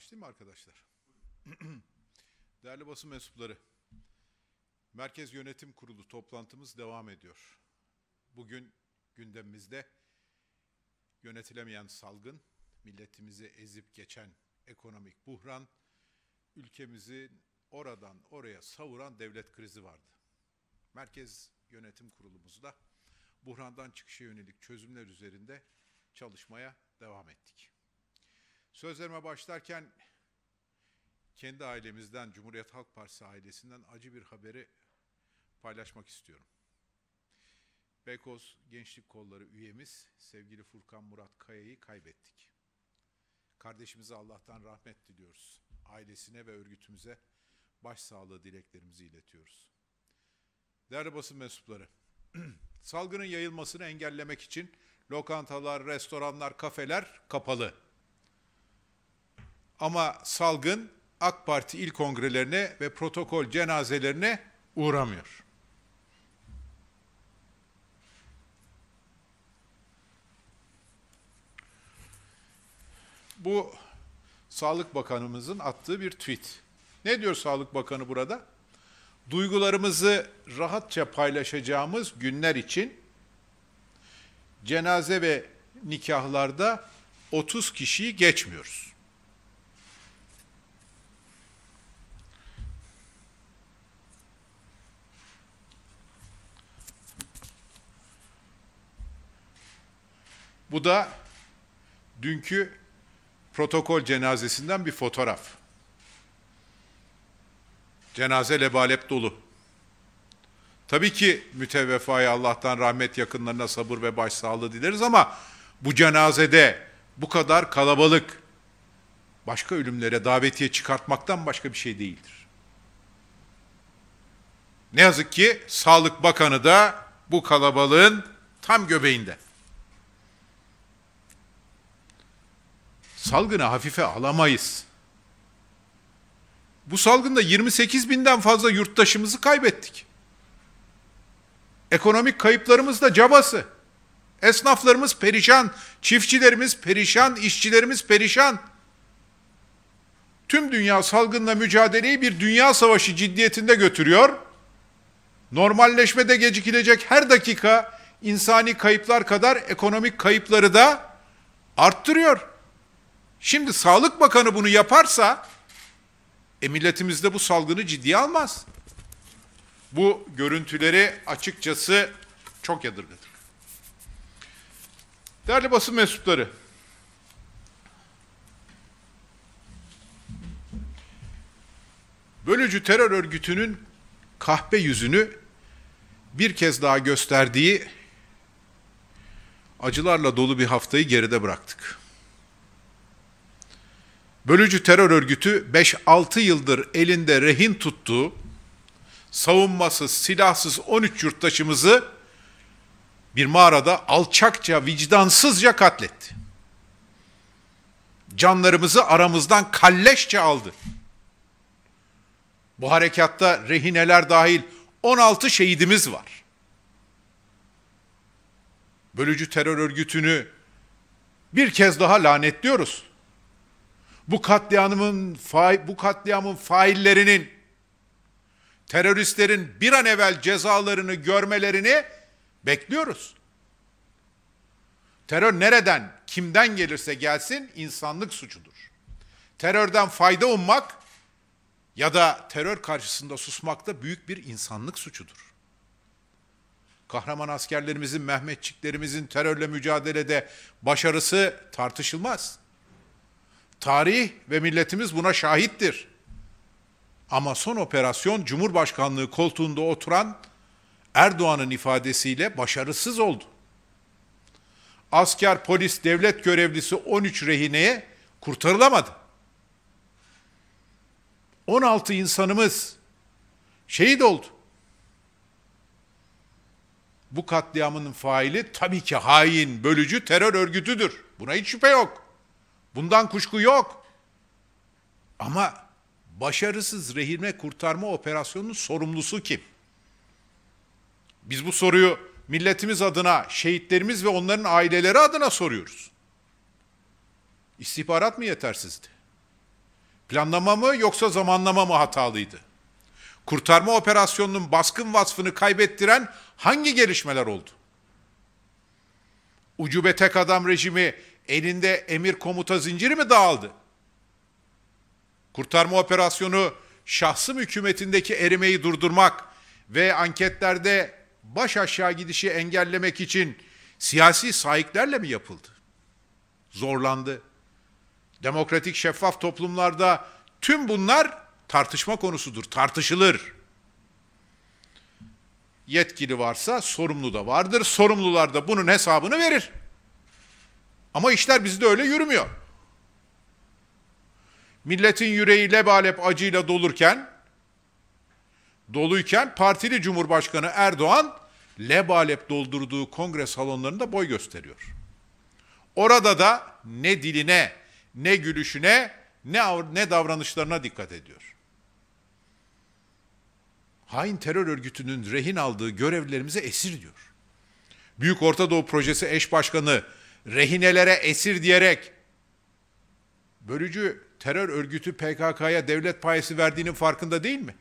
Açtım mı arkadaşlar? Değerli basın mensupları, Merkez Yönetim Kurulu toplantımız devam ediyor. Bugün gündemimizde yönetilemeyen salgın, milletimizi ezip geçen ekonomik buhran, ülkemizi oradan oraya savuran devlet krizi vardı. Merkez Yönetim Kurulumuzda buhrandan çıkışa yönelik çözümler üzerinde çalışmaya devam ettik. Sözlerime başlarken kendi ailemizden, Cumhuriyet Halk Partisi ailesinden acı bir haberi paylaşmak istiyorum. Beykoz Gençlik Kolları üyemiz sevgili Furkan Murat Kaya'yı kaybettik. Kardeşimize Allah'tan rahmet diliyoruz. Ailesine ve örgütümüze başsağlığı dileklerimizi iletiyoruz. Değerli basın mensupları, salgının yayılmasını engellemek için lokantalar, restoranlar, kafeler kapalı. Ama salgın AK Parti il kongrelerine ve protokol cenazelerine uğramıyor. Bu Sağlık Bakanımızın attığı bir tweet. Ne diyor Sağlık Bakanı burada? Duygularımızı rahatça paylaşacağımız günler için cenaze ve nikahlarda 30 kişiyi geçmiyoruz. Bu da dünkü protokol cenazesinden bir fotoğraf. Cenaze lebalep dolu. Tabii ki müteveffaya Allah'tan rahmet yakınlarına sabır ve başsağlığı dileriz ama bu cenazede bu kadar kalabalık başka ölümlere davetiye çıkartmaktan başka bir şey değildir. Ne yazık ki Sağlık Bakanı da bu kalabalığın tam göbeğinde. salgını hafife alamayız. Bu salgında 28 binden fazla yurttaşımızı kaybettik. Ekonomik kayıplarımız da cabası. Esnaflarımız perişan, çiftçilerimiz perişan, işçilerimiz perişan. Tüm dünya salgınla mücadeleyi bir dünya savaşı ciddiyetinde götürüyor. Normalleşmede gecikilecek her dakika insani kayıplar kadar ekonomik kayıpları da arttırıyor. Şimdi Sağlık Bakanı bunu yaparsa e milletimiz de bu salgını ciddiye almaz. Bu görüntüleri açıkçası çok yadırgadık. Değerli basın mensupları, bölücü terör örgütünün kahpe yüzünü bir kez daha gösterdiği acılarla dolu bir haftayı geride bıraktık bölücü terör örgütü 5-6 yıldır elinde rehin tuttuğu savunmasız, silahsız 13 yurttaşımızı bir mağarada alçakça, vicdansızca katletti. Canlarımızı aramızdan kalleşçe aldı. Bu harekatta rehineler dahil 16 şehidimiz var. Bölücü terör örgütünü bir kez daha lanetliyoruz bu katliamın bu katliamın faillerinin teröristlerin bir an evvel cezalarını görmelerini bekliyoruz. Terör nereden, kimden gelirse gelsin insanlık suçudur. Terörden fayda ummak ya da terör karşısında susmak da büyük bir insanlık suçudur. Kahraman askerlerimizin, Mehmetçiklerimizin terörle mücadelede başarısı tartışılmaz. Tarih ve milletimiz buna şahittir. Ama son operasyon Cumhurbaşkanlığı koltuğunda oturan Erdoğan'ın ifadesiyle başarısız oldu. Asker, polis, devlet görevlisi 13 rehineye kurtarılamadı. 16 insanımız şehit oldu. Bu katliamın faili tabii ki hain, bölücü terör örgütüdür. Buna hiç şüphe yok. Bundan kuşku yok. Ama başarısız rehine kurtarma operasyonunun sorumlusu kim? Biz bu soruyu milletimiz adına, şehitlerimiz ve onların aileleri adına soruyoruz. İstihbarat mı yetersizdi? Planlama mı yoksa zamanlama mı hatalıydı? Kurtarma operasyonunun baskın vasfını kaybettiren hangi gelişmeler oldu? Ucube tek adam rejimi elinde emir komuta zinciri mi dağıldı? Kurtarma operasyonu şahsım hükümetindeki erimeyi durdurmak ve anketlerde baş aşağı gidişi engellemek için siyasi sahiplerle mi yapıldı? Zorlandı. Demokratik şeffaf toplumlarda tüm bunlar tartışma konusudur, tartışılır. Yetkili varsa sorumlu da vardır, sorumlular da bunun hesabını verir. Ama işler bizde öyle yürümüyor. Milletin yüreği lebalep acıyla dolurken, doluyken partili Cumhurbaşkanı Erdoğan lebalep doldurduğu kongre salonlarında boy gösteriyor. Orada da ne diline, ne gülüşüne, ne, ne davranışlarına dikkat ediyor. Hain terör örgütünün rehin aldığı görevlilerimize esir diyor. Büyük Orta Doğu Projesi eş başkanı rehinelere esir diyerek bölücü terör örgütü PKK'ya devlet payesi verdiğinin farkında değil mi?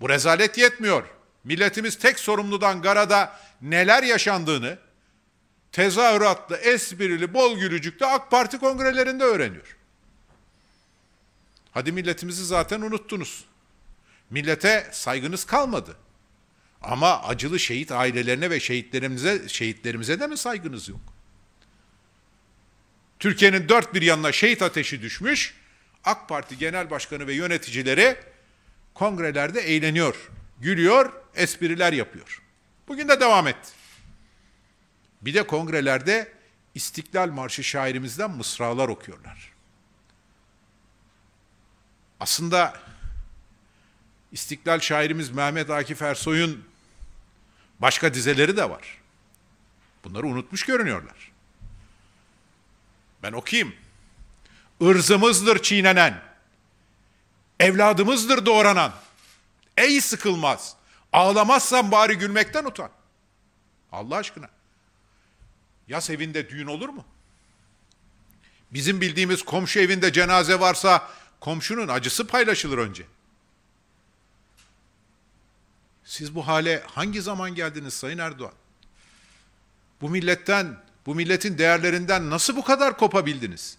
Bu rezalet yetmiyor. Milletimiz tek sorumludan Gara'da neler yaşandığını tezahüratlı, esprili, bol gülücüklü AK Parti kongrelerinde öğreniyor. Hadi milletimizi zaten unuttunuz. Millete saygınız kalmadı. Ama acılı şehit ailelerine ve şehitlerimize şehitlerimize de mi saygınız yok? Türkiye'nin dört bir yanına şehit ateşi düşmüş. AK Parti Genel Başkanı ve yöneticileri kongrelerde eğleniyor, gülüyor, espriler yapıyor. Bugün de devam etti. Bir de kongrelerde İstiklal Marşı şairimizden mısralar okuyorlar. Aslında İstiklal şairimiz Mehmet Akif Ersoy'un Başka dizeleri de var. Bunları unutmuş görünüyorlar. Ben okuyayım. Irzımızdır çiğnenen, evladımızdır doğranan. Ey sıkılmaz, ağlamazsan bari gülmekten utan. Allah aşkına. Yas evinde düğün olur mu? Bizim bildiğimiz komşu evinde cenaze varsa komşunun acısı paylaşılır önce. Siz bu hale hangi zaman geldiniz Sayın Erdoğan? Bu milletten, bu milletin değerlerinden nasıl bu kadar kopabildiniz?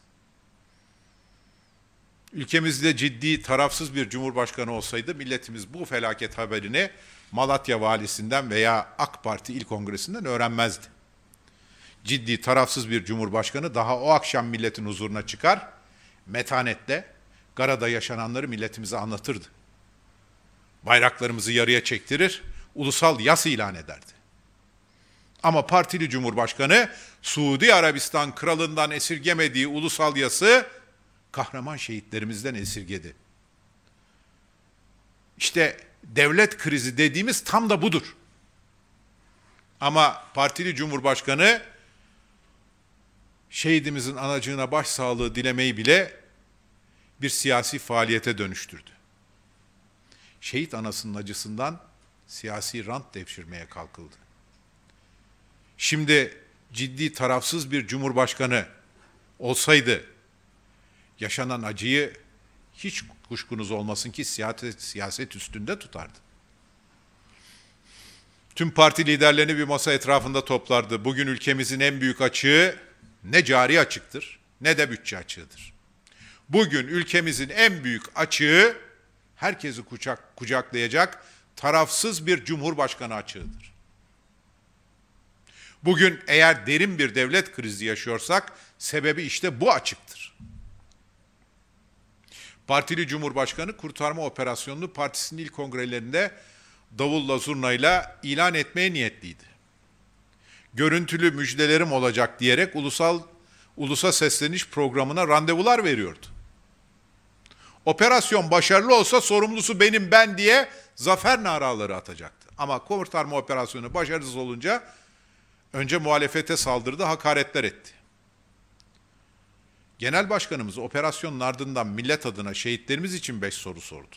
Ülkemizde ciddi, tarafsız bir cumhurbaşkanı olsaydı milletimiz bu felaket haberini Malatya valisinden veya AK Parti il kongresinden öğrenmezdi. Ciddi, tarafsız bir cumhurbaşkanı daha o akşam milletin huzuruna çıkar, metanetle, garada yaşananları milletimize anlatırdı bayraklarımızı yarıya çektirir, ulusal yas ilan ederdi. Ama partili cumhurbaşkanı Suudi Arabistan kralından esirgemediği ulusal yası kahraman şehitlerimizden esirgedi. İşte devlet krizi dediğimiz tam da budur. Ama partili cumhurbaşkanı şehidimizin anacığına başsağlığı dilemeyi bile bir siyasi faaliyete dönüştürdü şehit anasının acısından siyasi rant devşirmeye kalkıldı. Şimdi ciddi tarafsız bir cumhurbaşkanı olsaydı yaşanan acıyı hiç kuşkunuz olmasın ki siyaset, siyaset üstünde tutardı. Tüm parti liderlerini bir masa etrafında toplardı. Bugün ülkemizin en büyük açığı ne cari açıktır ne de bütçe açığıdır. Bugün ülkemizin en büyük açığı herkesi kucak, kucaklayacak tarafsız bir cumhurbaşkanı açığıdır. Bugün eğer derin bir devlet krizi yaşıyorsak sebebi işte bu açıktır. Partili Cumhurbaşkanı kurtarma operasyonunu partisinin ilk kongrelerinde davulla zurnayla ilan etmeye niyetliydi. Görüntülü müjdelerim olacak diyerek ulusal ulusa sesleniş programına randevular veriyordu. Operasyon başarılı olsa sorumlusu benim ben diye zafer naraları atacaktı. Ama kurtarma operasyonu başarısız olunca önce muhalefete saldırdı, hakaretler etti. Genel başkanımız operasyonun ardından millet adına şehitlerimiz için beş soru sordu.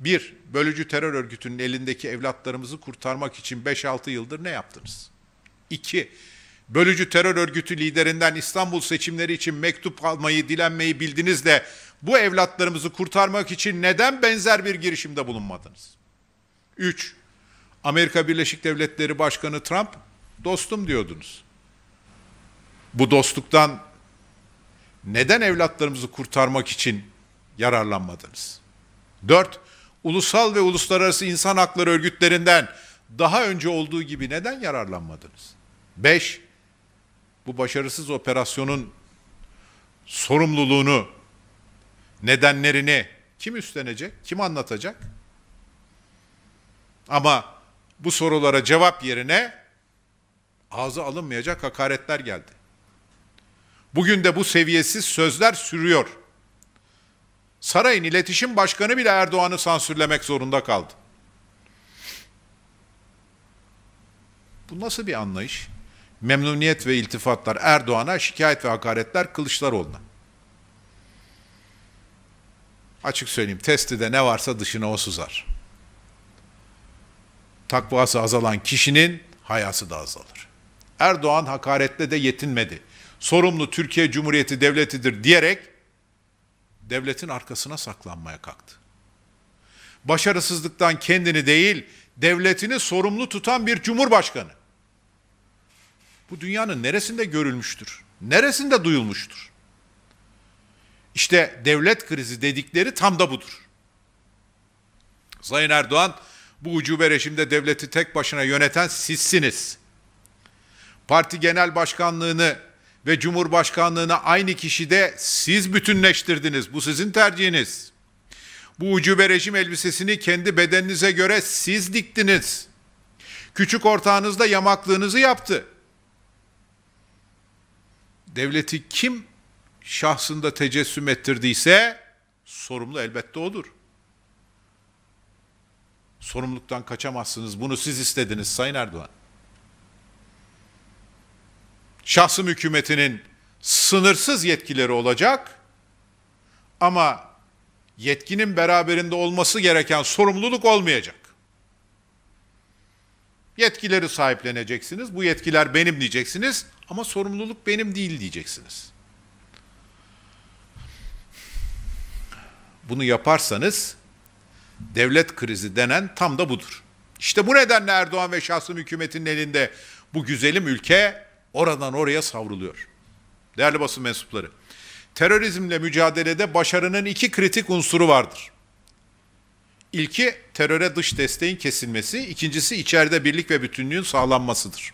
Bir, bölücü terör örgütünün elindeki evlatlarımızı kurtarmak için 5-6 yıldır ne yaptınız? İki, bölücü terör örgütü liderinden İstanbul seçimleri için mektup almayı, dilenmeyi bildiniz de bu evlatlarımızı kurtarmak için neden benzer bir girişimde bulunmadınız? 3. Amerika Birleşik Devletleri Başkanı Trump dostum diyordunuz. Bu dostluktan neden evlatlarımızı kurtarmak için yararlanmadınız? 4. Ulusal ve uluslararası insan hakları örgütlerinden daha önce olduğu gibi neden yararlanmadınız? 5 bu başarısız operasyonun sorumluluğunu, nedenlerini kim üstlenecek, kim anlatacak? Ama bu sorulara cevap yerine ağza alınmayacak hakaretler geldi. Bugün de bu seviyesiz sözler sürüyor. Sarayın iletişim başkanı bile Erdoğan'ı sansürlemek zorunda kaldı. Bu nasıl bir anlayış? memnuniyet ve iltifatlar Erdoğan'a, şikayet ve hakaretler Kılıçdaroğlu'na. Açık söyleyeyim testide ne varsa dışına o sızar. Takvası azalan kişinin hayası da azalır. Erdoğan hakaretle de yetinmedi. Sorumlu Türkiye Cumhuriyeti Devleti'dir diyerek devletin arkasına saklanmaya kalktı. Başarısızlıktan kendini değil, devletini sorumlu tutan bir cumhurbaşkanı bu dünyanın neresinde görülmüştür? Neresinde duyulmuştur? İşte devlet krizi dedikleri tam da budur. Sayın Erdoğan, bu ucube rejimde devleti tek başına yöneten sizsiniz. Parti genel başkanlığını ve cumhurbaşkanlığını aynı kişide siz bütünleştirdiniz. Bu sizin tercihiniz. Bu ucube rejim elbisesini kendi bedeninize göre siz diktiniz. Küçük ortağınız da yamaklığınızı yaptı devleti kim şahsında tecessüm ettirdiyse sorumlu elbette odur. Sorumluluktan kaçamazsınız. Bunu siz istediniz Sayın Erdoğan. Şahsım hükümetinin sınırsız yetkileri olacak ama yetkinin beraberinde olması gereken sorumluluk olmayacak. Yetkileri sahipleneceksiniz. Bu yetkiler benim diyeceksiniz ama sorumluluk benim değil diyeceksiniz. Bunu yaparsanız devlet krizi denen tam da budur. İşte bu nedenle Erdoğan ve şahsım hükümetinin elinde bu güzelim ülke oradan oraya savruluyor. Değerli basın mensupları, terörizmle mücadelede başarının iki kritik unsuru vardır. İlki teröre dış desteğin kesilmesi, ikincisi içeride birlik ve bütünlüğün sağlanmasıdır.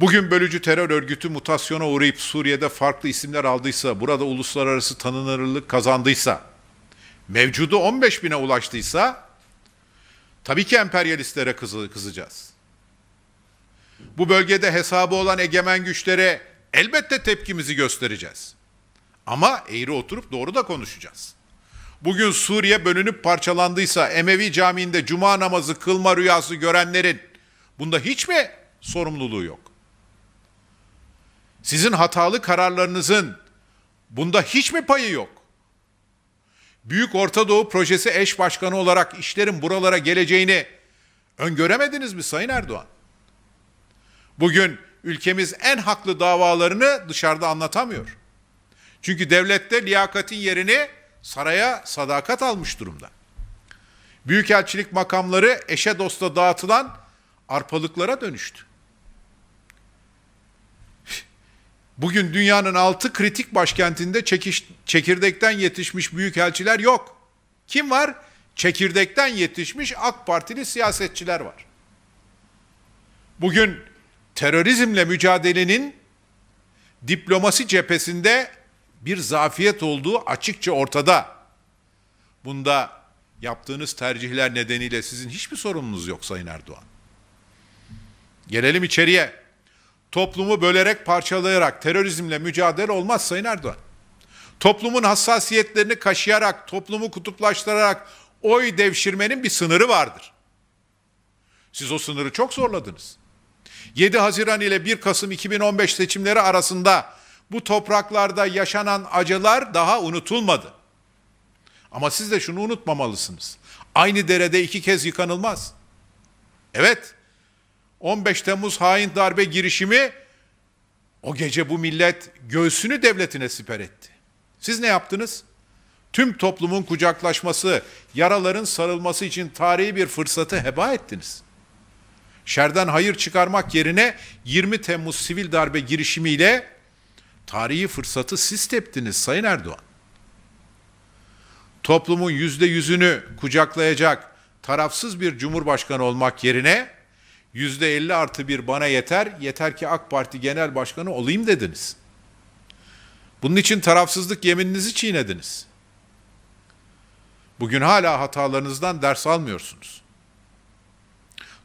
Bugün bölücü terör örgütü mutasyona uğrayıp Suriye'de farklı isimler aldıysa, burada uluslararası tanınırlık kazandıysa, mevcudu 15 bine ulaştıysa, tabii ki emperyalistlere kızı, kızacağız. Bu bölgede hesabı olan egemen güçlere elbette tepkimizi göstereceğiz. Ama eğri oturup doğru da konuşacağız.'' Bugün Suriye bölünüp parçalandıysa Emevi Camii'nde cuma namazı kılma rüyası görenlerin bunda hiç mi sorumluluğu yok? Sizin hatalı kararlarınızın bunda hiç mi payı yok? Büyük Orta Doğu Projesi eş başkanı olarak işlerin buralara geleceğini öngöremediniz mi Sayın Erdoğan? Bugün ülkemiz en haklı davalarını dışarıda anlatamıyor. Çünkü devlette liyakatin yerini saraya sadakat almış durumda. Büyükelçilik makamları eşe dosta dağıtılan arpalıklara dönüştü. Bugün dünyanın altı kritik başkentinde çekiş, çekirdekten yetişmiş büyükelçiler yok. Kim var? Çekirdekten yetişmiş AK Partili siyasetçiler var. Bugün terörizmle mücadelenin diplomasi cephesinde bir zafiyet olduğu açıkça ortada. Bunda yaptığınız tercihler nedeniyle sizin hiçbir sorumluluğunuz yok Sayın Erdoğan. Gelelim içeriye. Toplumu bölerek parçalayarak terörizmle mücadele olmaz Sayın Erdoğan. Toplumun hassasiyetlerini kaşıyarak, toplumu kutuplaştırarak oy devşirmenin bir sınırı vardır. Siz o sınırı çok zorladınız. 7 Haziran ile 1 Kasım 2015 seçimleri arasında bu topraklarda yaşanan acılar daha unutulmadı. Ama siz de şunu unutmamalısınız. Aynı derede iki kez yıkanılmaz. Evet, 15 Temmuz hain darbe girişimi o gece bu millet göğsünü devletine siper etti. Siz ne yaptınız? Tüm toplumun kucaklaşması, yaraların sarılması için tarihi bir fırsatı heba ettiniz. Şerden hayır çıkarmak yerine 20 Temmuz sivil darbe girişimiyle Tarihi fırsatı siz teptiniz Sayın Erdoğan. Toplumun yüzde yüzünü kucaklayacak tarafsız bir cumhurbaşkanı olmak yerine yüzde elli artı bir bana yeter, yeter ki AK Parti Genel Başkanı olayım dediniz. Bunun için tarafsızlık yemininizi çiğnediniz. Bugün hala hatalarınızdan ders almıyorsunuz.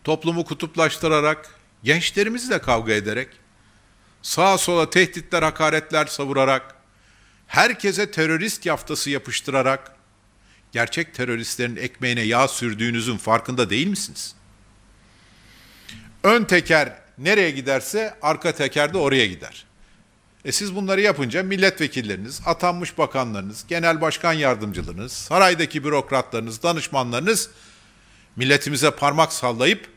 Toplumu kutuplaştırarak, gençlerimizle kavga ederek, sağa sola tehditler, hakaretler savurarak, herkese terörist yaftası yapıştırarak, gerçek teröristlerin ekmeğine yağ sürdüğünüzün farkında değil misiniz? Ön teker nereye giderse arka teker de oraya gider. E siz bunları yapınca milletvekilleriniz, atanmış bakanlarınız, genel başkan yardımcılarınız, saraydaki bürokratlarınız, danışmanlarınız milletimize parmak sallayıp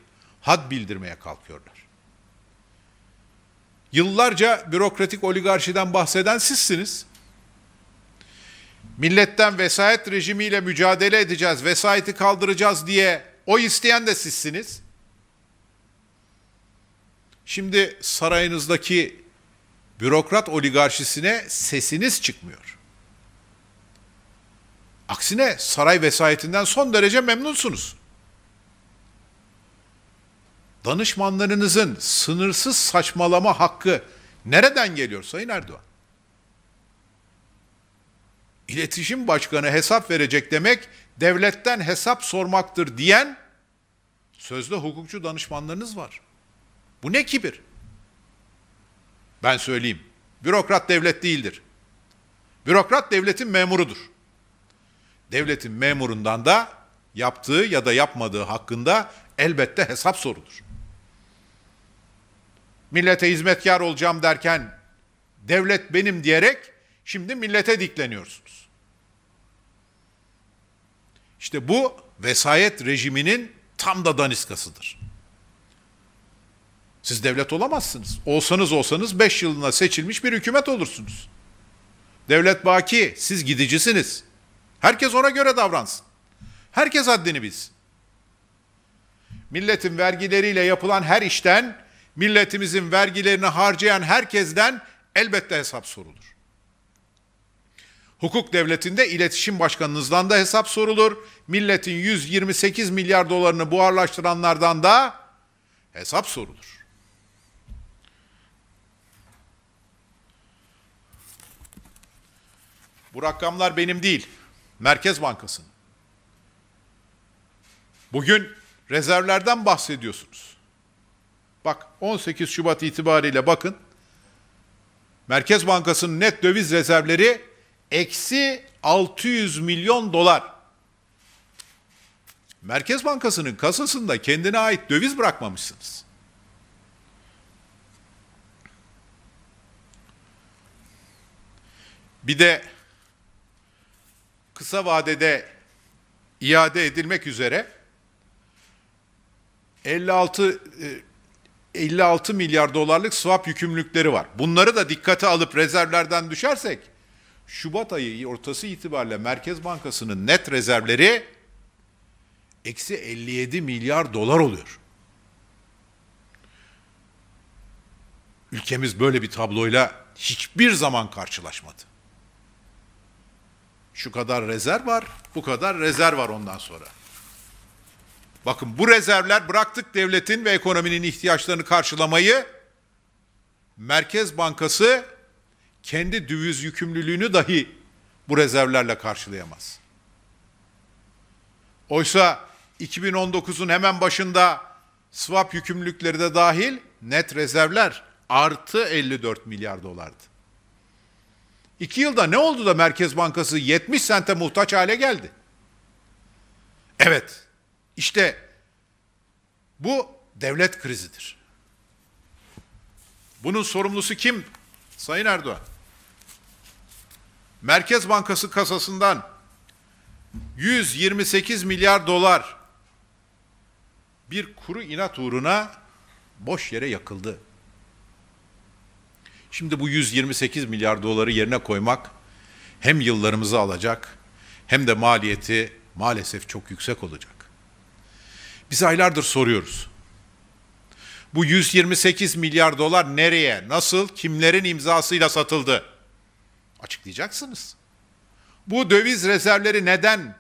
had bildirmeye kalkıyorlar. Yıllarca bürokratik oligarşiden bahseden sizsiniz. Milletten vesayet rejimiyle mücadele edeceğiz, vesayeti kaldıracağız diye o isteyen de sizsiniz. Şimdi sarayınızdaki bürokrat oligarşisine sesiniz çıkmıyor. Aksine saray vesayetinden son derece memnunsunuz danışmanlarınızın sınırsız saçmalama hakkı nereden geliyor Sayın Erdoğan? İletişim Başkanı hesap verecek demek devletten hesap sormaktır diyen sözde hukukçu danışmanlarınız var. Bu ne kibir? Ben söyleyeyim. Bürokrat devlet değildir. Bürokrat devletin memurudur. Devletin memurundan da yaptığı ya da yapmadığı hakkında elbette hesap sorulur millete hizmetkar olacağım derken devlet benim diyerek şimdi millete dikleniyorsunuz. İşte bu vesayet rejiminin tam da daniskasıdır. Siz devlet olamazsınız. Olsanız olsanız 5 yılına seçilmiş bir hükümet olursunuz. Devlet baki, siz gidicisiniz. Herkes ona göre davransın. Herkes haddini bilsin. Milletin vergileriyle yapılan her işten milletimizin vergilerini harcayan herkesten elbette hesap sorulur. Hukuk devletinde iletişim başkanınızdan da hesap sorulur. Milletin 128 milyar dolarını buharlaştıranlardan da hesap sorulur. Bu rakamlar benim değil. Merkez Bankası'nın. Bugün rezervlerden bahsediyorsunuz. Bak 18 Şubat itibariyle bakın. Merkez Bankası'nın net döviz rezervleri eksi 600 milyon dolar. Merkez Bankası'nın kasasında kendine ait döviz bırakmamışsınız. Bir de kısa vadede iade edilmek üzere 56 56 milyar dolarlık swap yükümlülükleri var. Bunları da dikkate alıp rezervlerden düşersek Şubat ayı ortası itibariyle Merkez Bankası'nın net rezervleri eksi 57 milyar dolar oluyor. Ülkemiz böyle bir tabloyla hiçbir zaman karşılaşmadı. Şu kadar rezerv var, bu kadar rezerv var ondan sonra. Bakın bu rezervler bıraktık devletin ve ekonominin ihtiyaçlarını karşılamayı Merkez Bankası kendi döviz yükümlülüğünü dahi bu rezervlerle karşılayamaz. Oysa 2019'un hemen başında swap yükümlülükleri de dahil net rezervler artı 54 milyar dolardı. İki yılda ne oldu da Merkez Bankası 70 sente muhtaç hale geldi? Evet, işte bu devlet krizidir. Bunun sorumlusu kim? Sayın Erdoğan. Merkez Bankası kasasından 128 milyar dolar bir kuru inat uğruna boş yere yakıldı. Şimdi bu 128 milyar doları yerine koymak hem yıllarımızı alacak hem de maliyeti maalesef çok yüksek olacak. Biz aylardır soruyoruz. Bu 128 milyar dolar nereye, nasıl, kimlerin imzasıyla satıldı? Açıklayacaksınız. Bu döviz rezervleri neden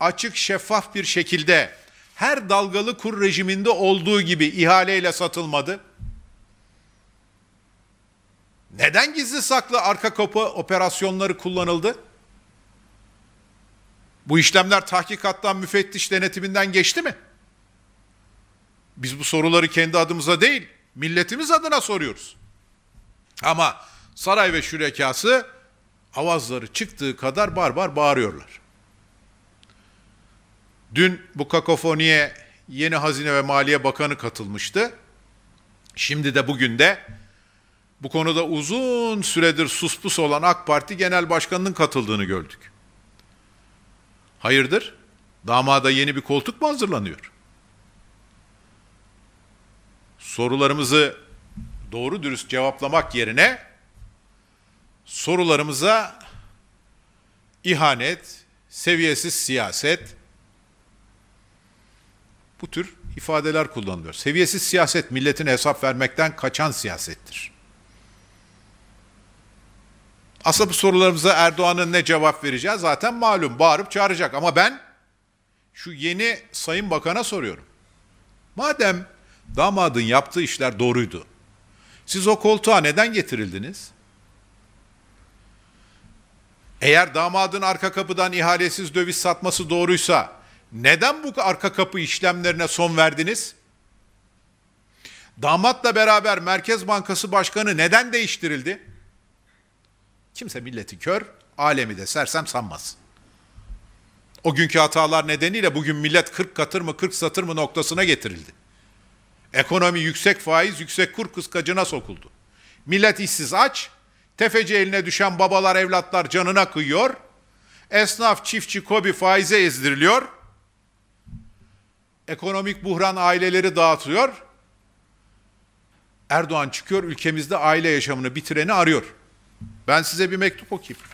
açık şeffaf bir şekilde her dalgalı kur rejiminde olduğu gibi ihaleyle satılmadı? Neden gizli saklı arka kapı operasyonları kullanıldı? Bu işlemler tahkikattan, müfettiş denetiminden geçti mi? Biz bu soruları kendi adımıza değil, milletimiz adına soruyoruz. Ama saray ve şürekası avazları çıktığı kadar barbar bağırıyorlar. Dün bu kakofoniye yeni Hazine ve Maliye Bakanı katılmıştı. Şimdi de bugün de bu konuda uzun süredir suspus olan AK Parti Genel Başkanı'nın katıldığını gördük. Hayırdır? Damada yeni bir koltuk mu hazırlanıyor? sorularımızı doğru dürüst cevaplamak yerine sorularımıza ihanet, seviyesiz siyaset bu tür ifadeler kullanılıyor. Seviyesiz siyaset milletin hesap vermekten kaçan siyasettir. Aslında bu sorularımıza Erdoğan'ın ne cevap vereceği zaten malum. Bağırıp çağıracak ama ben şu yeni Sayın Bakan'a soruyorum. Madem Damadın yaptığı işler doğruydu. Siz o koltuğa neden getirildiniz? Eğer damadın arka kapıdan ihalesiz döviz satması doğruysa neden bu arka kapı işlemlerine son verdiniz? Damatla beraber Merkez Bankası Başkanı neden değiştirildi? Kimse milleti kör, alemi de sersem sanmaz. O günkü hatalar nedeniyle bugün millet 40 katır mı 40 satır mı noktasına getirildi. Ekonomi yüksek faiz, yüksek kur kıskacına sokuldu. Millet işsiz aç, tefeci eline düşen babalar evlatlar canına kıyıyor. Esnaf çiftçi kobi faize ezdiriliyor. Ekonomik buhran aileleri dağıtıyor. Erdoğan çıkıyor ülkemizde aile yaşamını bitireni arıyor. Ben size bir mektup okuyayım.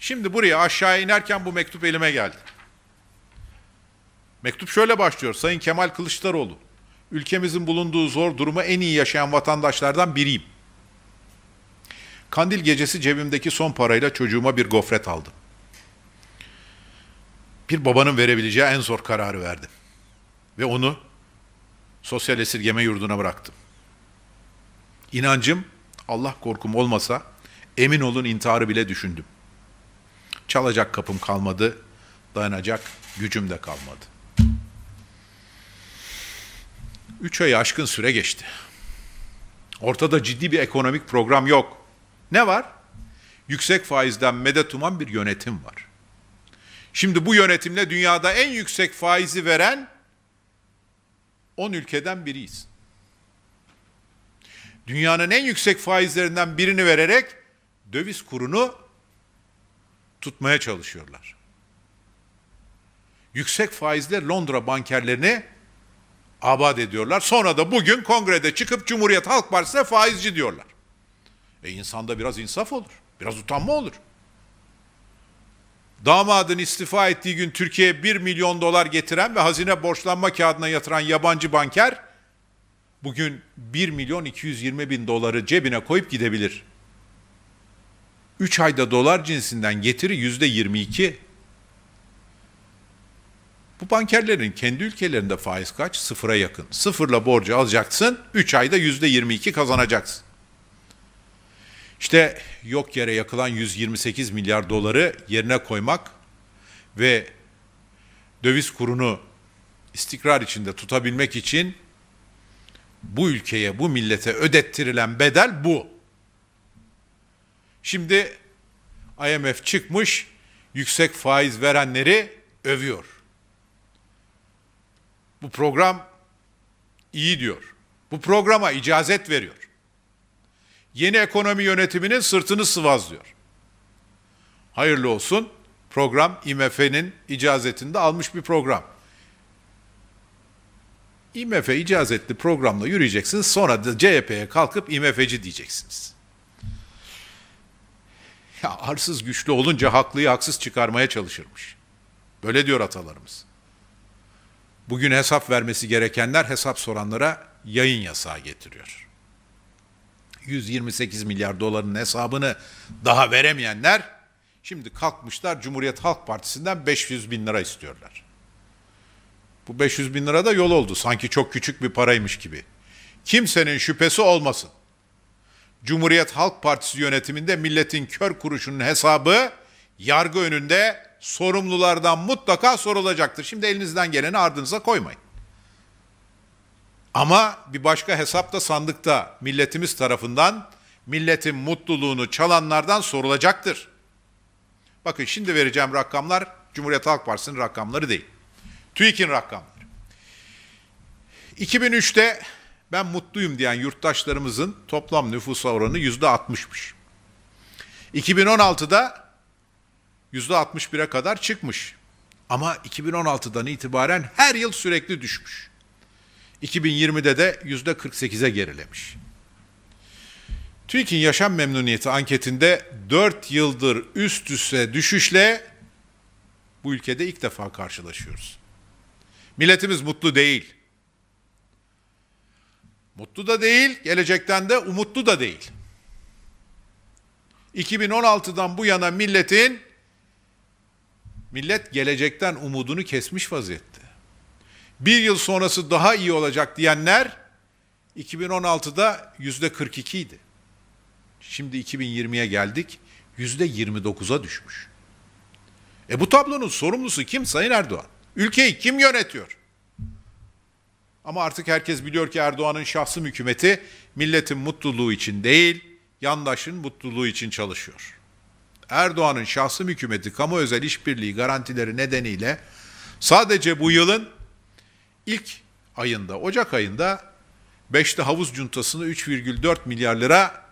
Şimdi buraya aşağı inerken bu mektup elime geldi. Mektup şöyle başlıyor. Sayın Kemal Kılıçdaroğlu, ülkemizin bulunduğu zor durumu en iyi yaşayan vatandaşlardan biriyim. Kandil gecesi cebimdeki son parayla çocuğuma bir gofret aldım. Bir babanın verebileceği en zor kararı verdim. Ve onu sosyal esirgeme yurduna bıraktım. İnancım, Allah korkum olmasa emin olun intiharı bile düşündüm. Çalacak kapım kalmadı, dayanacak gücüm de kalmadı. Üç ay aşkın süre geçti. Ortada ciddi bir ekonomik program yok. Ne var? Yüksek faizden medet uman bir yönetim var. Şimdi bu yönetimle dünyada en yüksek faizi veren 10 ülkeden biriyiz. Dünyanın en yüksek faizlerinden birini vererek döviz kurunu tutmaya çalışıyorlar. Yüksek faizle Londra bankerlerini Abat ediyorlar. Sonra da bugün kongrede çıkıp Cumhuriyet Halk Partisi'ne faizci diyorlar. E insanda biraz insaf olur. Biraz utanma olur. Damadın istifa ettiği gün Türkiye'ye 1 milyon dolar getiren ve hazine borçlanma kağıdına yatıran yabancı banker bugün 1 milyon 220 bin doları cebine koyup gidebilir. 3 ayda dolar cinsinden getiri yüzde 22. Bu bankerlerin kendi ülkelerinde faiz kaç? Sıfıra yakın. Sıfırla borcu alacaksın, 3 ayda yüzde 22 kazanacaksın. İşte yok yere yakılan 128 milyar doları yerine koymak ve döviz kurunu istikrar içinde tutabilmek için bu ülkeye, bu millete ödettirilen bedel bu. Şimdi IMF çıkmış yüksek faiz verenleri övüyor. Bu program iyi diyor. Bu programa icazet veriyor. Yeni ekonomi yönetiminin sırtını sıvazlıyor. Hayırlı olsun. Program IMF'nin icazetini de almış bir program. IMF icazetli programla yürüyeceksiniz. Sonra da CHP'ye kalkıp IMF'ci diyeceksiniz. Ya arsız güçlü olunca haklıyı haksız çıkarmaya çalışırmış. Böyle diyor atalarımız. Bugün hesap vermesi gerekenler hesap soranlara yayın yasağı getiriyor. 128 milyar doların hesabını daha veremeyenler şimdi kalkmışlar Cumhuriyet Halk Partisi'nden 500 bin lira istiyorlar. Bu 500 bin lira da yol oldu. Sanki çok küçük bir paraymış gibi. Kimsenin şüphesi olmasın. Cumhuriyet Halk Partisi yönetiminde milletin kör kuruşunun hesabı yargı önünde sorumlulardan mutlaka sorulacaktır. Şimdi elinizden geleni ardınıza koymayın. Ama bir başka hesap da sandıkta milletimiz tarafından milletin mutluluğunu çalanlardan sorulacaktır. Bakın şimdi vereceğim rakamlar Cumhuriyet Halk Partisi'nin rakamları değil. TÜİK'in rakamları. 2003'te ben mutluyum diyen yurttaşlarımızın toplam nüfusa oranı %60'mış. 2016'da %61'e kadar çıkmış. Ama 2016'dan itibaren her yıl sürekli düşmüş. 2020'de de %48'e gerilemiş. TÜİK'in yaşam memnuniyeti anketinde 4 yıldır üst üste düşüşle bu ülkede ilk defa karşılaşıyoruz. Milletimiz mutlu değil. Mutlu da değil, gelecekten de umutlu da değil. 2016'dan bu yana milletin Millet gelecekten umudunu kesmiş vaziyette. Bir yıl sonrası daha iyi olacak diyenler 2016'da yüzde 42 idi. Şimdi 2020'ye geldik yüzde 29'a düşmüş. E bu tablonun sorumlusu kim Sayın Erdoğan? Ülkeyi kim yönetiyor? Ama artık herkes biliyor ki Erdoğan'ın şahsım hükümeti milletin mutluluğu için değil, yandaşın mutluluğu için çalışıyor. Erdoğan'ın şahsım hükümeti kamu özel işbirliği garantileri nedeniyle sadece bu yılın ilk ayında, Ocak ayında 5'te Havuz cuntasını 3,4 milyar lira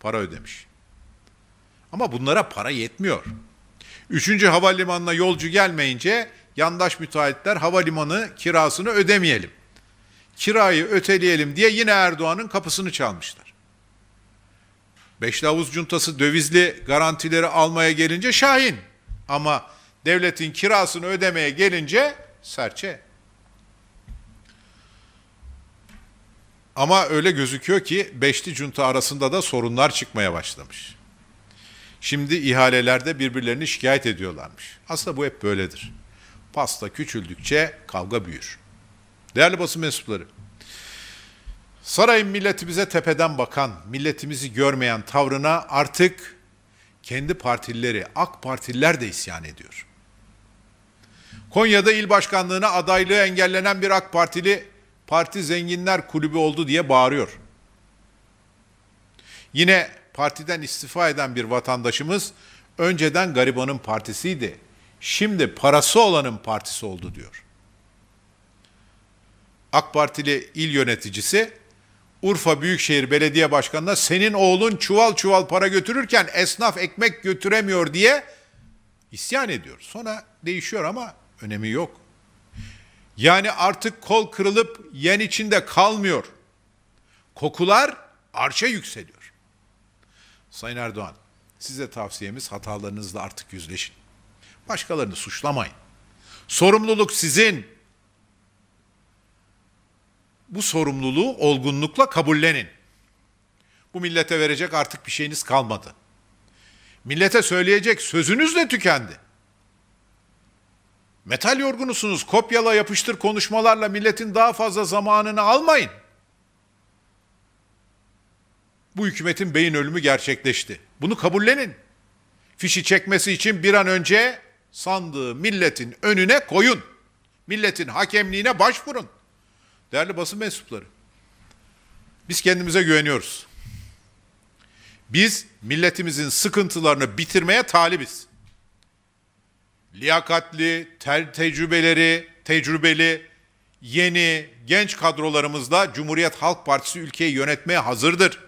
para ödemiş. Ama bunlara para yetmiyor. Üçüncü havalimanına yolcu gelmeyince yandaş müteahhitler havalimanı kirasını ödemeyelim. Kirayı öteleyelim diye yine Erdoğan'ın kapısını çalmışlar. Beşli Havuz Cuntası dövizli garantileri almaya gelince Şahin. Ama devletin kirasını ödemeye gelince serçe. Ama öyle gözüküyor ki Beşli Cunta arasında da sorunlar çıkmaya başlamış. Şimdi ihalelerde birbirlerini şikayet ediyorlarmış. Aslında bu hep böyledir. Pasta küçüldükçe kavga büyür. Değerli basın mensupları, Sarayın milletimize tepeden bakan, milletimizi görmeyen tavrına artık kendi partilileri, AK Partililer de isyan ediyor. Konya'da il başkanlığına adaylığı engellenen bir AK Partili, parti zenginler kulübü oldu diye bağırıyor. Yine partiden istifa eden bir vatandaşımız, önceden garibanın partisiydi, şimdi parası olanın partisi oldu diyor. AK Partili il yöneticisi, Urfa Büyükşehir Belediye Başkanı'na senin oğlun çuval çuval para götürürken esnaf ekmek götüremiyor diye isyan ediyor. Sonra değişiyor ama önemi yok. Yani artık kol kırılıp yen içinde kalmıyor. Kokular arşa yükseliyor. Sayın Erdoğan, size tavsiyemiz hatalarınızla artık yüzleşin. Başkalarını suçlamayın. Sorumluluk sizin bu sorumluluğu olgunlukla kabullenin. Bu millete verecek artık bir şeyiniz kalmadı. Millete söyleyecek sözünüz de tükendi. Metal yorgunusunuz. Kopyala yapıştır konuşmalarla milletin daha fazla zamanını almayın. Bu hükümetin beyin ölümü gerçekleşti. Bunu kabullenin. Fişi çekmesi için bir an önce sandığı milletin önüne koyun. Milletin hakemliğine başvurun. Değerli basın mensupları, biz kendimize güveniyoruz. Biz milletimizin sıkıntılarını bitirmeye talibiz. Liyakatli, ter tecrübeleri, tecrübeli, yeni, genç kadrolarımızla Cumhuriyet Halk Partisi ülkeyi yönetmeye hazırdır.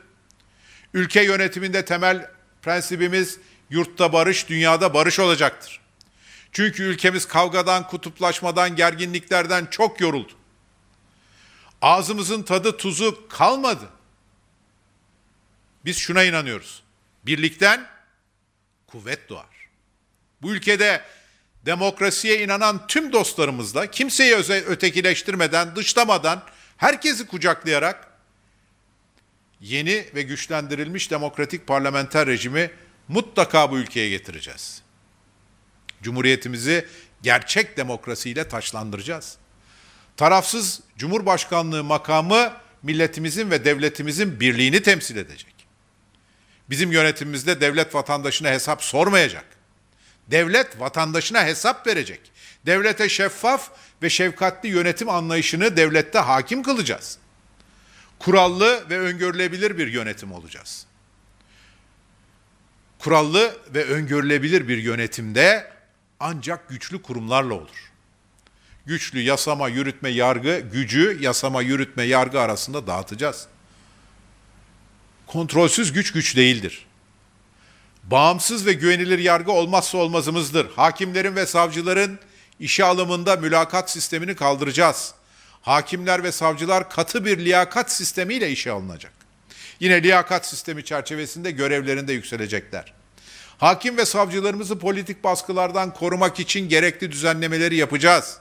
Ülke yönetiminde temel prensibimiz yurtta barış, dünyada barış olacaktır. Çünkü ülkemiz kavgadan, kutuplaşmadan, gerginliklerden çok yoruldu. Ağzımızın tadı tuzu kalmadı. Biz şuna inanıyoruz. Birlikten kuvvet doğar. Bu ülkede demokrasiye inanan tüm dostlarımızla kimseyi ötekileştirmeden, dışlamadan, herkesi kucaklayarak yeni ve güçlendirilmiş demokratik parlamenter rejimi mutlaka bu ülkeye getireceğiz. Cumhuriyetimizi gerçek demokrasiyle taşlandıracağız tarafsız Cumhurbaşkanlığı makamı milletimizin ve devletimizin birliğini temsil edecek. Bizim yönetimimizde devlet vatandaşına hesap sormayacak. Devlet vatandaşına hesap verecek. Devlete şeffaf ve şefkatli yönetim anlayışını devlette hakim kılacağız. Kurallı ve öngörülebilir bir yönetim olacağız. Kurallı ve öngörülebilir bir yönetimde ancak güçlü kurumlarla olur. Güçlü yasama, yürütme, yargı, gücü yasama, yürütme, yargı arasında dağıtacağız. Kontrolsüz güç güç değildir. Bağımsız ve güvenilir yargı olmazsa olmazımızdır. Hakimlerin ve savcıların işe alımında mülakat sistemini kaldıracağız. Hakimler ve savcılar katı bir liyakat sistemiyle işe alınacak. Yine liyakat sistemi çerçevesinde görevlerinde yükselecekler. Hakim ve savcılarımızı politik baskılardan korumak için gerekli düzenlemeleri yapacağız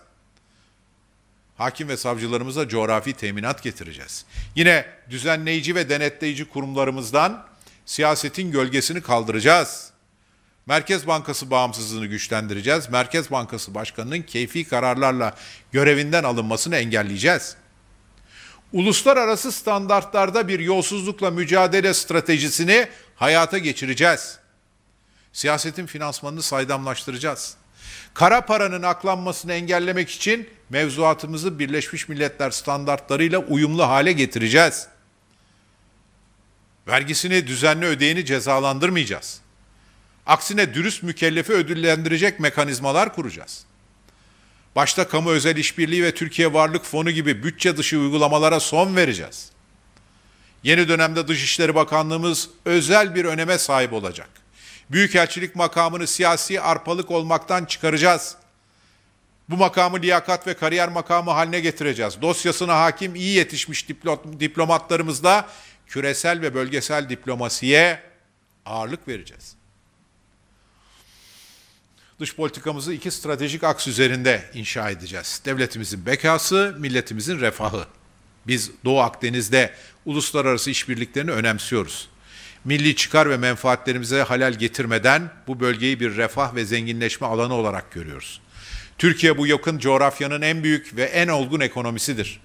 hakim ve savcılarımıza coğrafi teminat getireceğiz. Yine düzenleyici ve denetleyici kurumlarımızdan siyasetin gölgesini kaldıracağız. Merkez Bankası bağımsızlığını güçlendireceğiz. Merkez Bankası Başkanı'nın keyfi kararlarla görevinden alınmasını engelleyeceğiz. Uluslararası standartlarda bir yolsuzlukla mücadele stratejisini hayata geçireceğiz. Siyasetin finansmanını saydamlaştıracağız.'' Kara paranın aklanmasını engellemek için mevzuatımızı Birleşmiş Milletler standartlarıyla uyumlu hale getireceğiz. Vergisini düzenli ödeyeni cezalandırmayacağız. Aksine dürüst mükellefi ödüllendirecek mekanizmalar kuracağız. Başta kamu özel işbirliği ve Türkiye Varlık Fonu gibi bütçe dışı uygulamalara son vereceğiz. Yeni dönemde Dışişleri Bakanlığımız özel bir öneme sahip olacak. Büyükelçilik makamını siyasi arpalık olmaktan çıkaracağız. Bu makamı liyakat ve kariyer makamı haline getireceğiz. Dosyasına hakim iyi yetişmiş diplomatlarımızla küresel ve bölgesel diplomasiye ağırlık vereceğiz. Dış politikamızı iki stratejik aks üzerinde inşa edeceğiz. Devletimizin bekası, milletimizin refahı. Biz Doğu Akdeniz'de uluslararası işbirliklerini önemsiyoruz milli çıkar ve menfaatlerimize halel getirmeden bu bölgeyi bir refah ve zenginleşme alanı olarak görüyoruz. Türkiye bu yakın coğrafyanın en büyük ve en olgun ekonomisidir.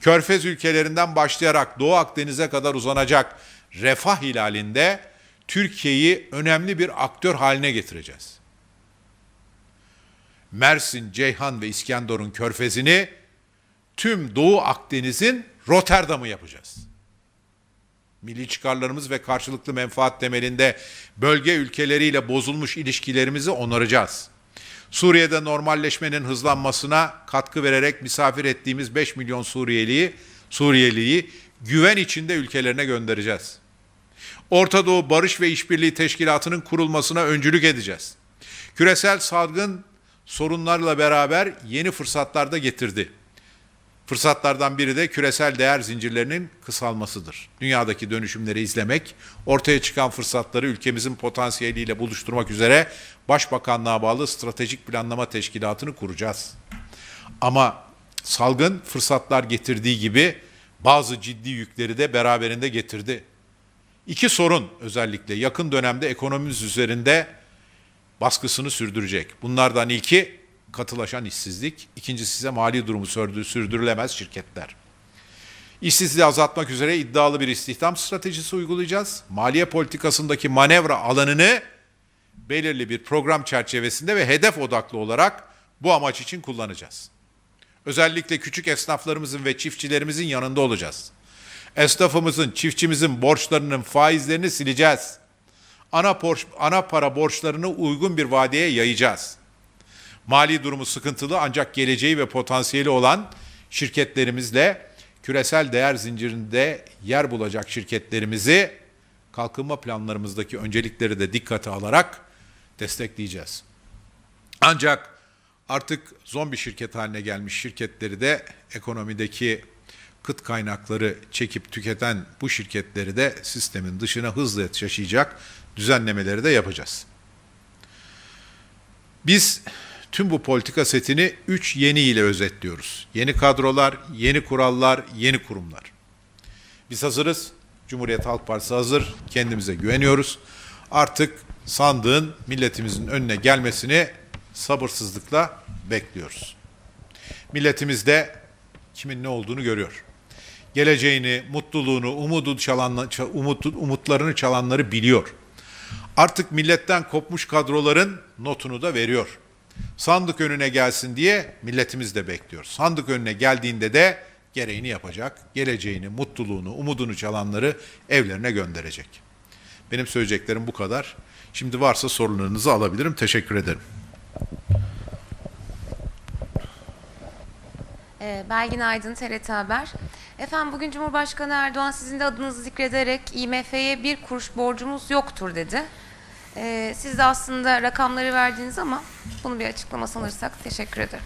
Körfez ülkelerinden başlayarak Doğu Akdeniz'e kadar uzanacak refah hilalinde Türkiye'yi önemli bir aktör haline getireceğiz. Mersin, Ceyhan ve İskenderun körfezini tüm Doğu Akdeniz'in Rotterdam'ı yapacağız.'' milli çıkarlarımız ve karşılıklı menfaat temelinde bölge ülkeleriyle bozulmuş ilişkilerimizi onaracağız. Suriye'de normalleşmenin hızlanmasına katkı vererek misafir ettiğimiz 5 milyon Suriyeliyi, Suriyeliyi güven içinde ülkelerine göndereceğiz. Orta Doğu Barış ve İşbirliği Teşkilatı'nın kurulmasına öncülük edeceğiz. Küresel salgın sorunlarla beraber yeni fırsatlar da getirdi. Fırsatlardan biri de küresel değer zincirlerinin kısalmasıdır. Dünyadaki dönüşümleri izlemek, ortaya çıkan fırsatları ülkemizin potansiyeliyle buluşturmak üzere Başbakanlığa bağlı Stratejik Planlama Teşkilatı'nı kuracağız. Ama salgın fırsatlar getirdiği gibi bazı ciddi yükleri de beraberinde getirdi. İki sorun özellikle yakın dönemde ekonomimiz üzerinde baskısını sürdürecek. Bunlardan ilki katılaşan işsizlik, ikincisi size mali durumu sürdürülemez şirketler. İşsizliği azaltmak üzere iddialı bir istihdam stratejisi uygulayacağız. Maliye politikasındaki manevra alanını belirli bir program çerçevesinde ve hedef odaklı olarak bu amaç için kullanacağız. Özellikle küçük esnaflarımızın ve çiftçilerimizin yanında olacağız. Esnafımızın, çiftçimizin borçlarının faizlerini sileceğiz. Ana, borç, ana para borçlarını uygun bir vadeye yayacağız.'' Mali durumu sıkıntılı ancak geleceği ve potansiyeli olan şirketlerimizle küresel değer zincirinde yer bulacak şirketlerimizi kalkınma planlarımızdaki öncelikleri de dikkate alarak destekleyeceğiz. Ancak artık zombi şirket haline gelmiş şirketleri de ekonomideki kıt kaynakları çekip tüketen bu şirketleri de sistemin dışına hızla yaşayacak düzenlemeleri de yapacağız. Biz Tüm bu politika setini 3 yeni ile özetliyoruz. Yeni kadrolar, yeni kurallar, yeni kurumlar. Biz hazırız. Cumhuriyet Halk Partisi hazır. Kendimize güveniyoruz. Artık sandığın milletimizin önüne gelmesini sabırsızlıkla bekliyoruz. Milletimiz de kimin ne olduğunu görüyor. Geleceğini, mutluluğunu, umudu çalan, umut, umutlarını çalanları biliyor. Artık milletten kopmuş kadroların notunu da veriyor. Sandık önüne gelsin diye milletimiz de bekliyor. Sandık önüne geldiğinde de gereğini yapacak, geleceğini, mutluluğunu, umudunu çalanları evlerine gönderecek. Benim söyleyeceklerim bu kadar. Şimdi varsa sorularınızı alabilirim. Teşekkür ederim. Ee, Belgin Aydın, TRT Haber. Efendim bugün Cumhurbaşkanı Erdoğan sizin de adınızı zikrederek IMF'ye bir kuruş borcumuz yoktur dedi. E, siz de aslında rakamları verdiniz ama bunu bir açıklama sanırsak teşekkür ederim.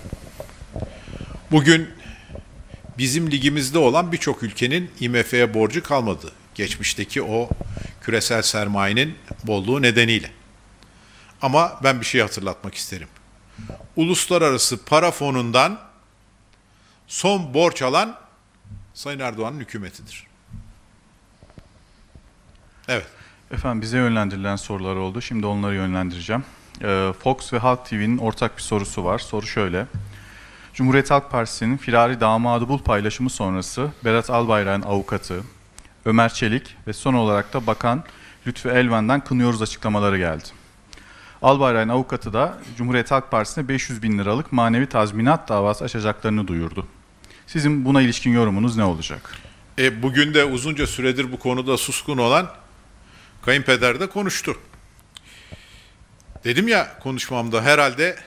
Bugün bizim ligimizde olan birçok ülkenin IMF'ye borcu kalmadı. Geçmişteki o küresel sermayenin bolluğu nedeniyle. Ama ben bir şey hatırlatmak isterim. Uluslararası Para Fonu'ndan son borç alan Sayın Erdoğan'ın hükümetidir. Evet. Efendim bize yönlendirilen sorular oldu. Şimdi onları yönlendireceğim. Ee, Fox ve Halk TV'nin ortak bir sorusu var. Soru şöyle. Cumhuriyet Halk Partisi'nin firari damadı bul paylaşımı sonrası Berat Albayrak'ın avukatı, Ömer Çelik ve son olarak da Bakan Lütfü Elvan'dan kınıyoruz açıklamaları geldi. Albayrak'ın avukatı da Cumhuriyet Halk Partisi'ne 500 bin liralık manevi tazminat davası açacaklarını duyurdu. Sizin buna ilişkin yorumunuz ne olacak? E, bugün de uzunca süredir bu konuda suskun olan Kayınpeder de konuştu. Dedim ya konuşmamda herhalde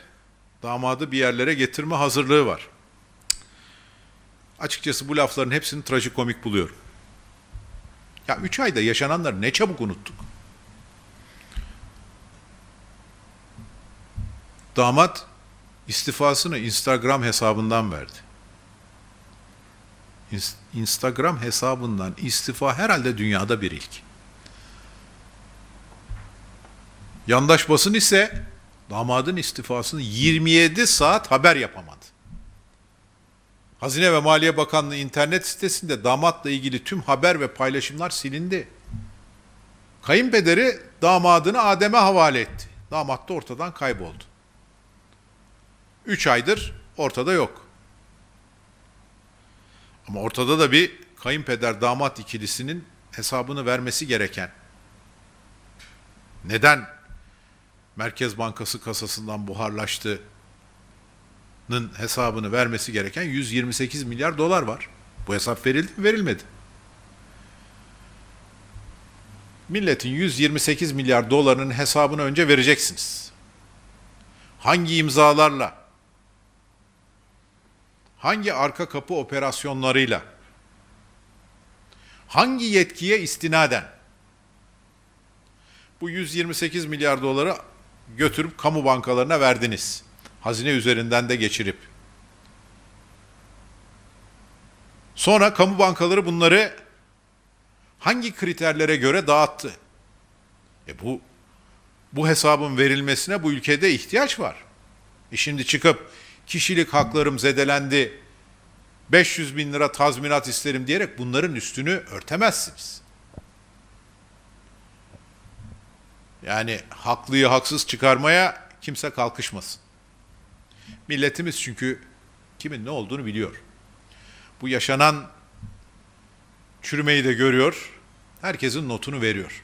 damadı bir yerlere getirme hazırlığı var. Açıkçası bu lafların hepsini trajikomik buluyorum. Ya üç ayda yaşananları ne çabuk unuttuk. Damat istifasını Instagram hesabından verdi. Instagram hesabından istifa herhalde dünyada bir ilk. Yandaş basın ise damadın istifasını 27 saat haber yapamadı. Hazine ve Maliye Bakanlığı internet sitesinde damatla ilgili tüm haber ve paylaşımlar silindi. Kayınpederi damadını Adem'e havale etti. Damat da ortadan kayboldu. Üç aydır ortada yok. Ama ortada da bir kayınpeder damat ikilisinin hesabını vermesi gereken neden Merkez Bankası kasasından buharlaştığının hesabını vermesi gereken 128 milyar dolar var. Bu hesap verildi mi? Verilmedi. Milletin 128 milyar dolarının hesabını önce vereceksiniz. Hangi imzalarla? Hangi arka kapı operasyonlarıyla? Hangi yetkiye istinaden? Bu 128 milyar doları götürüp kamu bankalarına verdiniz. Hazine üzerinden de geçirip. Sonra kamu bankaları bunları hangi kriterlere göre dağıttı? E bu bu hesabın verilmesine bu ülkede ihtiyaç var. E şimdi çıkıp kişilik haklarım zedelendi, 500 bin lira tazminat isterim diyerek bunların üstünü örtemezsiniz. Yani haklıyı haksız çıkarmaya kimse kalkışmasın. Milletimiz çünkü kimin ne olduğunu biliyor. Bu yaşanan çürümeyi de görüyor. Herkesin notunu veriyor.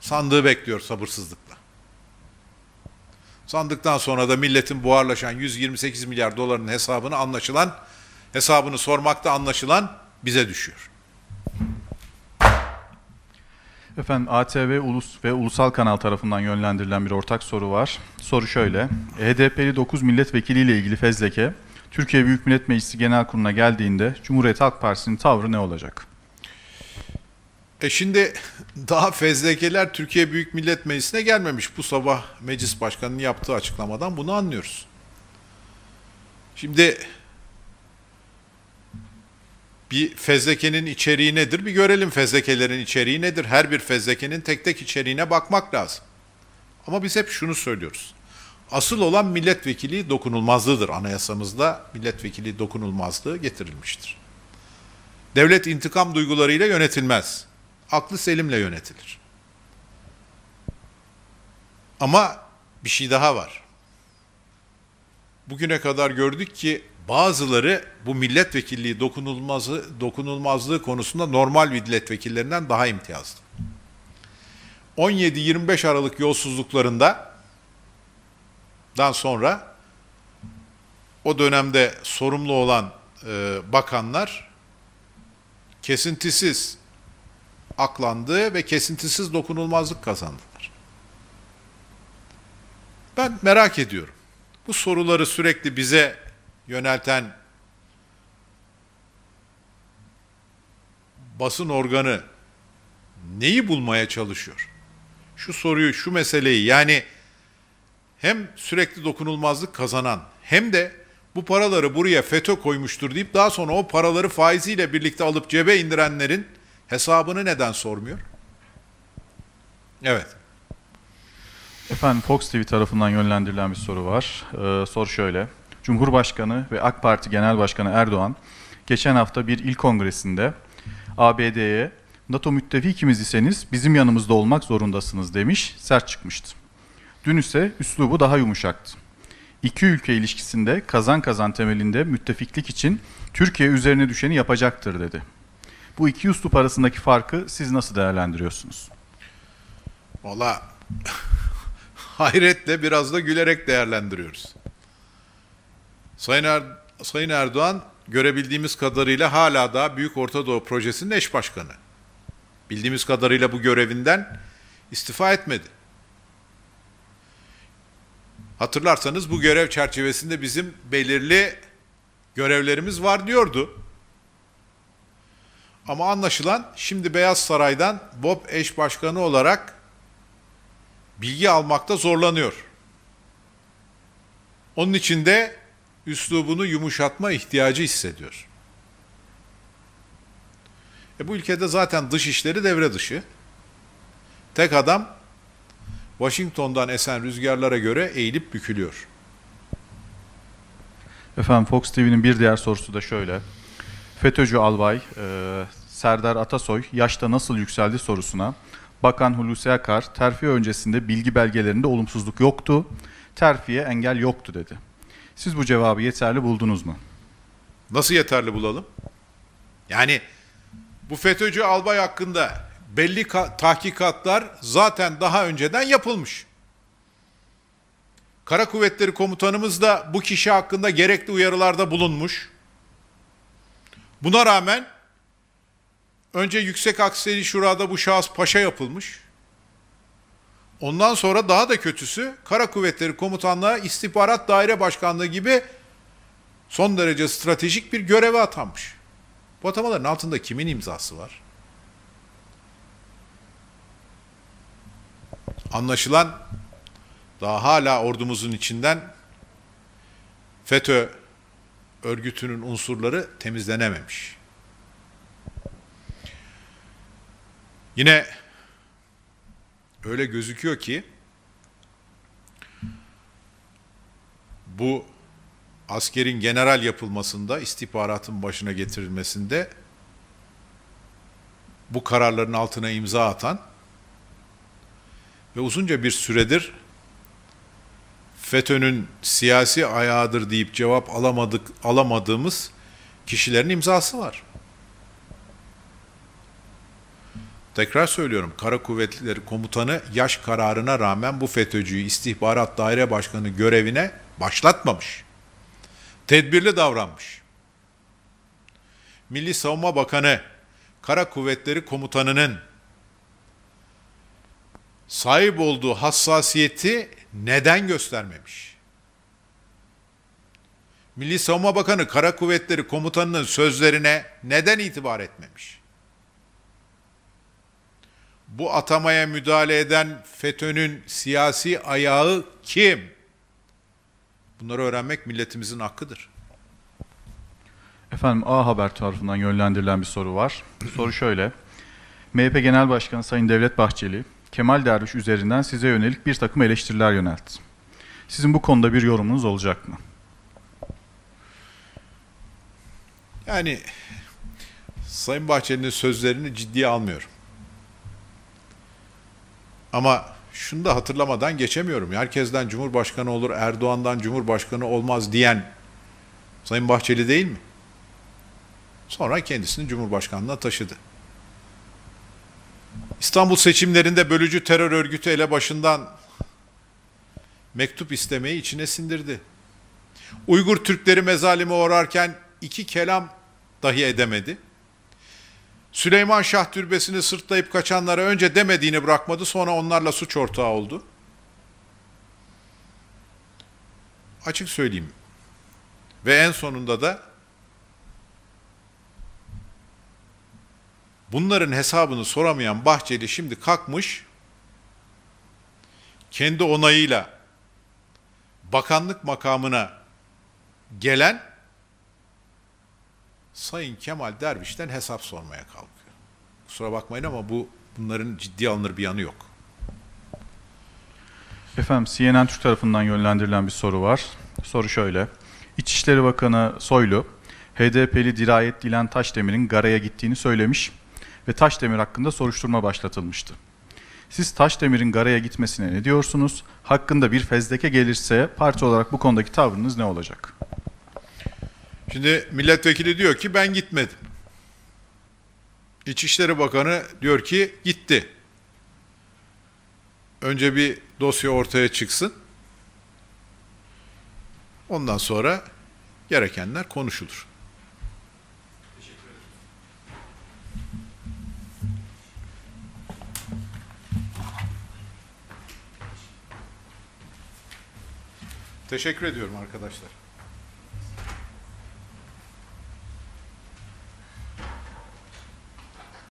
Sandığı bekliyor sabırsızlıkla. Sandıktan sonra da milletin buharlaşan 128 milyar doların hesabını anlaşılan, hesabını sormakta anlaşılan bize düşüyor. Efendim ATV Ulus ve Ulusal Kanal tarafından yönlendirilen bir ortak soru var. Soru şöyle. HDP'li 9 ile ilgili fezleke Türkiye Büyük Millet Meclisi Genel Kurulu'na geldiğinde Cumhuriyet Halk Partisi'nin tavrı ne olacak? E şimdi daha fezlekeler Türkiye Büyük Millet Meclisi'ne gelmemiş. Bu sabah meclis başkanının yaptığı açıklamadan bunu anlıyoruz. Şimdi bir fezlekenin içeriği nedir? Bir görelim fezlekelerin içeriği nedir? Her bir fezlekenin tek tek içeriğine bakmak lazım. Ama biz hep şunu söylüyoruz. Asıl olan milletvekili dokunulmazlığıdır. Anayasamızda milletvekili dokunulmazlığı getirilmiştir. Devlet intikam duygularıyla yönetilmez. Aklı selimle yönetilir. Ama bir şey daha var. Bugüne kadar gördük ki Bazıları bu milletvekilliği dokunulmazı, dokunulmazlığı konusunda normal milletvekillerinden daha imtiyazlı. 17-25 Aralık yolsuzluklarında dan sonra o dönemde sorumlu olan e, bakanlar kesintisiz aklandı ve kesintisiz dokunulmazlık kazandılar. Ben merak ediyorum. Bu soruları sürekli bize yönelten basın organı neyi bulmaya çalışıyor? Şu soruyu, şu meseleyi yani hem sürekli dokunulmazlık kazanan hem de bu paraları buraya FETÖ koymuştur deyip daha sonra o paraları faiziyle birlikte alıp cebe indirenlerin hesabını neden sormuyor? Evet. Efendim Fox TV tarafından yönlendirilen bir soru var. Ee, soru şöyle. Cumhurbaşkanı ve AK Parti Genel Başkanı Erdoğan geçen hafta bir il kongresinde ABD'ye NATO müttefikimiz iseniz bizim yanımızda olmak zorundasınız demiş, sert çıkmıştı. Dün ise üslubu daha yumuşaktı. İki ülke ilişkisinde kazan kazan temelinde müttefiklik için Türkiye üzerine düşeni yapacaktır dedi. Bu iki üslup arasındaki farkı siz nasıl değerlendiriyorsunuz? Valla hayretle biraz da gülerek değerlendiriyoruz. Sayın, er, Sayın Erdoğan görebildiğimiz kadarıyla hala daha Büyük Orta Doğu Projesi'nin eş başkanı. Bildiğimiz kadarıyla bu görevinden istifa etmedi. Hatırlarsanız bu görev çerçevesinde bizim belirli görevlerimiz var diyordu. Ama anlaşılan şimdi Beyaz Saray'dan Bob eş başkanı olarak bilgi almakta zorlanıyor. Onun için de üslubunu yumuşatma ihtiyacı hissediyor. E bu ülkede zaten dış işleri devre dışı. Tek adam Washington'dan esen rüzgarlara göre eğilip bükülüyor. Efendim Fox TV'nin bir diğer sorusu da şöyle. FETÖ'cü albay e, Serdar Atasoy yaşta nasıl yükseldi sorusuna Bakan Hulusi Akar terfi öncesinde bilgi belgelerinde olumsuzluk yoktu, terfiye engel yoktu dedi. Siz bu cevabı yeterli buldunuz mu? Nasıl yeterli bulalım? Yani bu FETÖ'cü albay hakkında belli tahkikatlar zaten daha önceden yapılmış. Kara Kuvvetleri Komutanımız da bu kişi hakkında gerekli uyarılarda bulunmuş. Buna rağmen önce Yüksek Akseli Şura'da bu şahıs paşa yapılmış. Ondan sonra daha da kötüsü Kara Kuvvetleri Komutanlığı İstihbarat Daire Başkanlığı gibi son derece stratejik bir göreve atanmış. Bu atamaların altında kimin imzası var? Anlaşılan daha hala ordumuzun içinden FETÖ örgütünün unsurları temizlenememiş. Yine öyle gözüküyor ki bu askerin general yapılmasında, istihbaratın başına getirilmesinde bu kararların altına imza atan ve uzunca bir süredir FETÖ'nün siyasi ayağıdır deyip cevap alamadık alamadığımız kişilerin imzası var. Tekrar söylüyorum Kara Kuvvetleri Komutanı yaş kararına rağmen bu FETÖ'cüyü istihbarat daire başkanı görevine başlatmamış. Tedbirli davranmış. Milli Savunma Bakanı Kara Kuvvetleri Komutanı'nın sahip olduğu hassasiyeti neden göstermemiş? Milli Savunma Bakanı Kara Kuvvetleri Komutanı'nın sözlerine neden itibar etmemiş? bu atamaya müdahale eden FETÖ'nün siyasi ayağı kim? Bunları öğrenmek milletimizin hakkıdır. Efendim A Haber tarafından yönlendirilen bir soru var. soru şöyle. MHP Genel Başkanı Sayın Devlet Bahçeli, Kemal Derviş üzerinden size yönelik bir takım eleştiriler yöneltti. Sizin bu konuda bir yorumunuz olacak mı? Yani Sayın Bahçeli'nin sözlerini ciddiye almıyorum. Ama şunu da hatırlamadan geçemiyorum. Herkesten Cumhurbaşkanı olur, Erdoğan'dan Cumhurbaşkanı olmaz diyen Sayın Bahçeli değil mi? Sonra kendisini Cumhurbaşkanlığına taşıdı. İstanbul seçimlerinde bölücü terör örgütü elebaşından mektup istemeyi içine sindirdi. Uygur Türkleri mezalimi uğrarken iki kelam dahi edemedi. Süleyman Şah türbesini sırtlayıp kaçanlara önce demediğini bırakmadı, sonra onlarla suç ortağı oldu. Açık söyleyeyim. Ve en sonunda da bunların hesabını soramayan Bahçeli şimdi kalkmış kendi onayıyla bakanlık makamına gelen Sayın Kemal Derviş'ten hesap sormaya kalkıyor. Kusura bakmayın ama bu bunların ciddi alınır bir yanı yok. Efendim CNN Türk tarafından yönlendirilen bir soru var. Soru şöyle. İçişleri Bakanı Soylu, HDP'li dirayet Dilen Taşdemir'in Gara'ya gittiğini söylemiş ve Taşdemir hakkında soruşturma başlatılmıştı. Siz Taşdemir'in Gara'ya gitmesine ne diyorsunuz? Hakkında bir fezleke gelirse parti olarak bu konudaki tavrınız ne olacak? Şimdi milletvekili diyor ki ben gitmedim. İçişleri Bakanı diyor ki gitti. Önce bir dosya ortaya çıksın. Ondan sonra gerekenler konuşulur. Teşekkür ediyorum arkadaşlar.